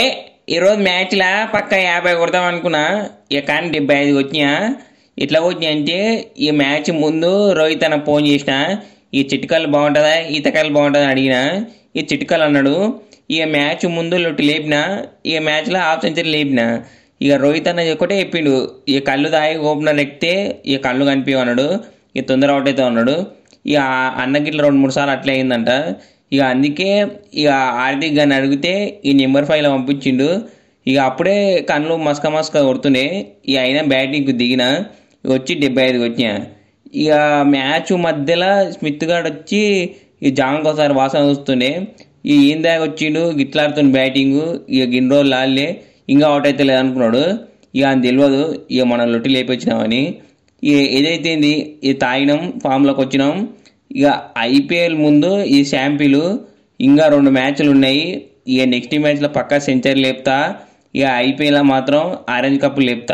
ఏ ఈరోజు మ్యాచ్లా పక్క యాభై కొడతాం అనుకున్నా ఇక కానీ డెబ్బై ఐదు వచ్చినా ఇట్లా వచ్చినాయి అంటే ఈ మ్యాచ్ ముందు రోహిత్ అన్న ఫోన్ చేసిన ఈ చిటికలు బాగుంటుందా ఈతకాయలు బాగుంటుందా అడిగిన ఈ చిటికలు అన్నాడు ఇక మ్యాచ్ ముందు లొట్టు లేపిన ఇక మ్యాచ్లో హాఫ్ సెంచరీ లేపిన ఇక రోహిత్ అన్న ఒకటే చెప్పిండు ఇక కళ్ళు తాగి ఓపెనర్ ఎక్కితే ఇక కళ్ళు కనిపించన్నాడు ఇక తొందర అవుట్ అవుతా ఉన్నాడు ఇక అన్నకి రెండు మూడు సార్లు అట్లే అయిందంట ఇక అందుకే ఇక హార్దిక్ గారిని అడిగితే ఈ నెంబర్ ఫైవ్లో పంపించిండు ఇక అప్పుడే కళ్ళు మస్క మస్క కొడుతుండే ఇక అయినా బ్యాటింగ్ దిగిన వచ్చి డెబ్బై ఐదుకి వచ్చిన ఇక మ్యాచ్ మధ్యలో స్మిత్ గార్డ్ వచ్చి ఈ జాంగ్ ఒకసారి వాసన వస్తుండే ఈ ఏం దాకా వచ్చిండు గిట్లాడుతుండే బ్యాటింగ్ ఇక గిన్న రోజులు ఆడలే ఇంకా అవుట్ అయితే లేదనుకున్నాడు ఇక అని తెలియదు ఇక మనం లొట్టి లేపొచ్చినామని ఇక ఏదైతే ఇది తాగినాం ఫామ్లోకి వచ్చినాం ఇక ఐపీఎల్ ముందు ఈ శాంపిలు ఇంకా రెండు మ్యాచ్లు ఉన్నాయి ఇక నెక్స్ట్ మ్యాచ్లో పక్కా సెంచరీ లేపుతా ఇక ఐపీఎల్ మాత్రం ఆరెంజ్ కప్పు లేపుతా